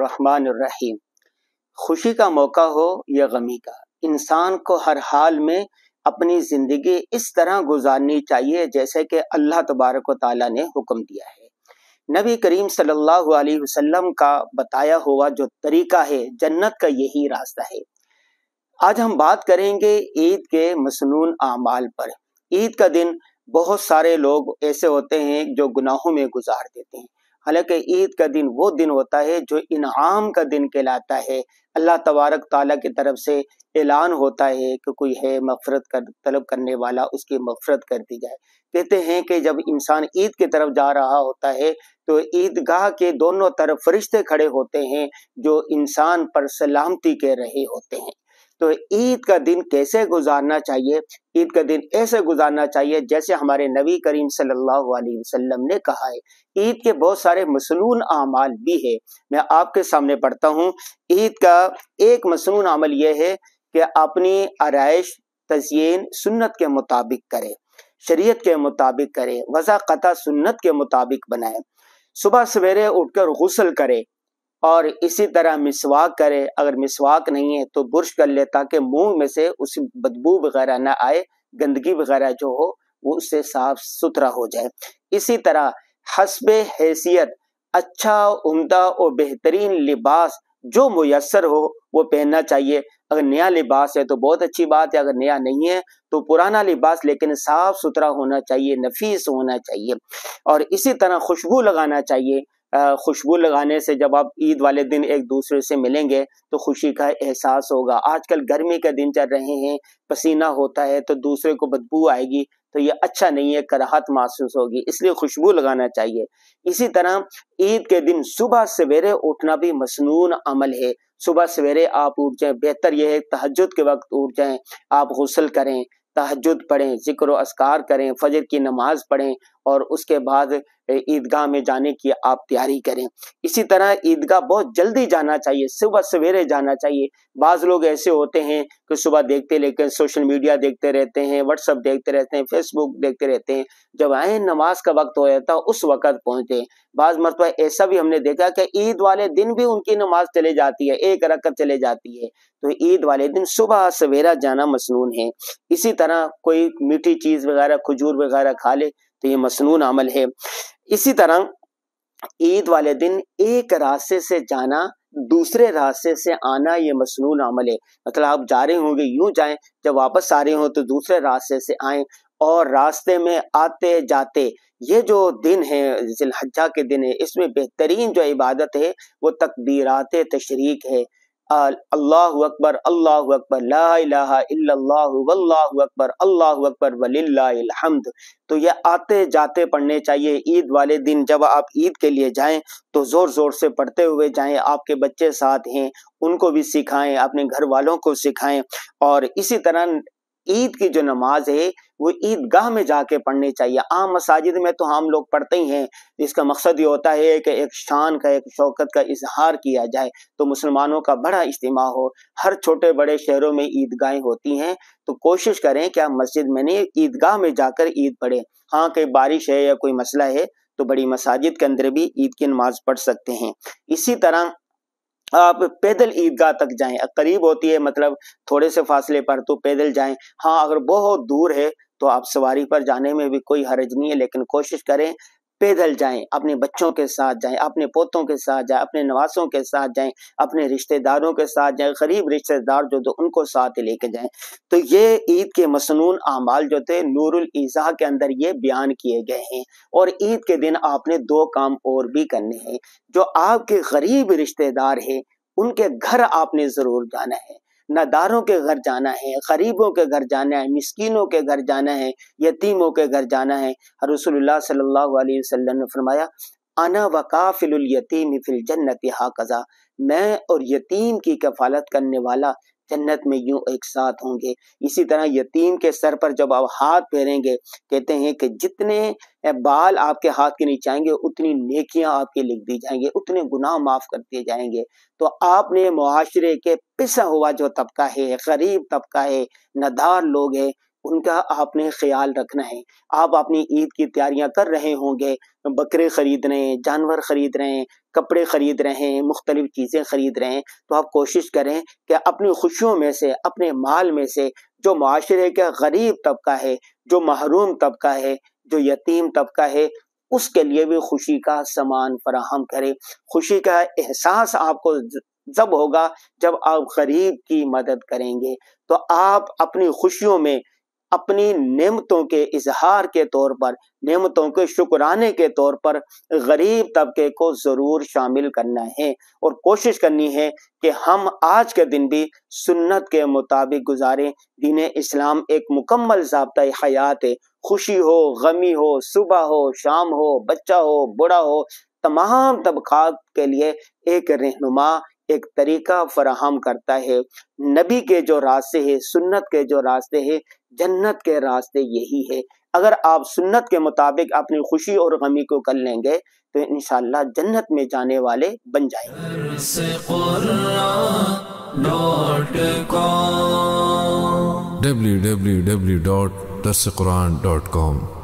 रहीम खुशी का मौका हो या गमी का इंसान को हर हाल में अपनी ज़िंदगी इस तरह गुजारनी चाहिए जैसे कि अल्लाह तबारक ताली ने हुक्म दिया है नबी करीम सल्लल्लाहु अलैहि वसल्लम का बताया हुआ जो तरीका है जन्नत का यही रास्ता है आज हम बात करेंगे ईद के मसनून अमाल पर ईद का दिन बहुत सारे लोग ऐसे होते हैं जो गुनाहों में गुजार देते हैं हालांकि ईद का दिन वो दिन होता है जो इनाम का दिन कहलाता है अल्लाह तबारक ताला की तरफ से ऐलान होता है कि कोई है मफरत कर तलब करने वाला उसकी मफरत कर दी जाए कहते हैं कि जब इंसान ईद की तरफ जा रहा होता है तो ईदगाह के दोनों तरफ फरिश्ते खड़े होते हैं जो इंसान पर सलामती के रहे होते हैं तो ईद का दिन कैसे गुजारना चाहिए ईद का दिन ऐसे गुजारना चाहिए जैसे हमारे नबी करीम सल्लल्लाहु अलैहि वसल्लम ने कहा है ईद के बहुत सारे मसनून अमाल भी है मैं आपके सामने पढ़ता हूँ ईद का एक मसनून अमल यह है कि अपनी आरइश तजयन सुन्नत के मुताबिक करें शरीयत के मुताबिक करें वज़ा कता सुन्नत के मुताबिक बनाएं सुबह सवेरे उठकर गसल करें और इसी तरह मिसवाक करे अगर मिसवाक नहीं है तो बुरश कर ले ताकि मुंह में से उस बदबू वगैरह ना आए गंदगी वगैरह जो हो वो उससे साफ सुथरा हो जाए इसी तरह हसब हैसियत अच्छा उमदा और बेहतरीन लिबास जो मैसर हो वो पहनना चाहिए अगर नया लिबास है तो बहुत अच्छी बात है अगर नया नहीं है तो पुराना लिबास लेकिन साफ सुथरा होना चाहिए नफीस होना चाहिए और इसी तरह खुशबू लगाना चाहिए खुशबू लगाने से जब आप ईद वाले दिन एक दूसरे से मिलेंगे तो खुशी का एहसास होगा आजकल गर्मी के दिन चल रहे हैं पसीना होता है तो दूसरे को बदबू आएगी तो ये अच्छा नहीं है कराहत महसूस होगी इसलिए खुशबू लगाना चाहिए इसी तरह ईद के दिन सुबह सवेरे उठना भी मसनून अमल है सुबह सवेरे आप उठ जाएं बेहतर यह है तहजद के वक्त उठ जाएं आप गसल करें तहजद पढ़ें जिक्र असकार करें फजर की नमाज पढ़ें और उसके बाद ईदगाह में जाने की आप तैयारी करें इसी तरह ईदगाह बहुत जल्दी जाना चाहिए सुबह सवेरे जाना चाहिए बाज़ लोग ऐसे होते हैं कि सुबह देखते लेकिन सोशल मीडिया देखते रहते हैं व्हाट्सअप देखते रहते हैं फेसबुक देखते रहते हैं जब आए नमाज का वक्त हो जाता है उस वक़्त पहुंचे बाज़ मरतबा ऐसा भी हमने देखा कि ईद वाले दिन भी उनकी नमाज चले जाती है एक रकत चले जाती है तो ईद वाले दिन सुबह सवेरा जाना मसनून है इसी तरह कोई मीठी चीज़ वगैरह खजूर वगैरह खा ले तो ये मसनून अमल है इसी तरह ईद वाले दिन एक रास्ते से जाना दूसरे रास्ते से आना ये मसनून अमल है मतलब आप जा रहे होंगे यूं जाएं जब वापस आ रहे हो तो दूसरे रास्ते से आए और रास्ते में आते जाते ये जो दिन है जिलहजा के दिन है इसमें बेहतरीन जो इबादत है वो तकदीरात तशरीक है अल्लाह अकबर अल्लाह अकबर वल्लाह अकबर अल्लाह अकबर वलिल्लाहमद तो ये आते जाते पढ़ने चाहिए ईद वाले दिन जब आप ईद के लिए जाएं तो ज़ोर ज़ोर से पढ़ते हुए जाएं आपके बच्चे साथ हैं उनको भी सिखाएं अपने घर वालों को सिखाएं और इसी तरह ईद की जो नमाज है वो ईदगाह में जाके पढ़नी चाहिए आम मसाजिद में तो हम लोग पढ़ते ही हैं इसका मकसद ये होता है कि एक शान का एक शौकत का इजहार किया जाए तो मुसलमानों का बड़ा इज्तम हो हर छोटे बड़े शहरों में ईदगाहें होती हैं तो कोशिश करें कि आप मस्जिद में नहीं ईदगाह में जाकर ईद पढ़ें हाँ कहीं बारिश है या कोई मसला है तो बड़ी मसाजिद के अंदर भी ईद की नमाज पढ़ सकते हैं इसी तरह आप पैदल ईदगाह तक जाएं करीब होती है मतलब थोड़े से फासले पर तो पैदल जाएं हाँ अगर बहुत दूर है तो आप सवारी पर जाने में भी कोई हरज नहीं है लेकिन कोशिश करें पैदल जाएं अपने बच्चों के साथ जाएं अपने पोतों के साथ जाएं अपने नवासों के साथ जाएं अपने रिश्तेदारों के साथ जाएं गरीब रिश्तेदार जो थे उनको साथ लेके जाएं तो ये ईद के मसनून अमाल जो थे नूरुल ईजा के अंदर ये बयान किए गए हैं और ईद के दिन आपने दो काम और भी करने हैं जो आपके गरीब रिश्तेदार हैं उनके घर आपने ज़रूर जाना है नदारों के घर जाना है गरीबों के घर जाना है मिसकीनों के घर जाना है यतीमों के घर जाना है रसोल्ला सल्ला वसम ने फरमाया अना वकाफिलयतीम फिल जन्नत हाकज़ा मैं और यतीम की कफालत करने वाला जन्नत में यूं एक साथ होंगे इसी तरह यतीम के सर पर जब आप हाथ फेरेंगे कहते हैं कि जितने बाल आपके हाथ के नीचे आएंगे उतनी नेकियां आपके लिख दी जाएंगे उतने गुनाह माफ कर दिए जाएंगे तो आपने मुआशरे के पिसा हुआ जो तबका है गरीब तबका है नदार लोग हैं उनका आपने ख्याल रखना है आप अपनी ईद की तैयारियां कर रहे होंगे बकरे खरीद रहे हैं जानवर खरीद रहे हैं कपड़े खरीद रहे हैं मुख्तलिफ चीज़ें खरीद रहे हैं तो आप कोशिश करें कि अपनी खुशियों में से अपने माल में से जो माशरे का गरीब तबका है जो महरूम तबका है जो यतीम तबका है उसके लिए भी खुशी का सामान फराहम करें खुशी का एहसास आपको जब होगा जब आप गरीब की मदद करेंगे तो आप अपनी खुशियों में अपनी नेमतों के इजहार के तौर पर नेमतों के शुक्राने के तौर पर गरीब तबके को ज़रूर शामिल करना है और कोशिश करनी है कि हम आज के दिन भी सुन्नत के मुताबिक गुजारें दीन इस्लाम एक मुकम्मल जबता हयात है खुशी हो गमी हो सुबह हो शाम हो बच्चा हो बूढ़ा हो तमाम तबका के लिए एक रहनुमा एक तरीका फराहम करता है नबी के जो रास्ते हैं सुन्नत के जो रास्ते हैं जन्नत के रास्ते यही है अगर आप सुन्नत के मुताबिक अपनी खुशी और गमी को कर लेंगे तो इन जन्नत में जाने वाले बन जाएंगे www.dasquran.com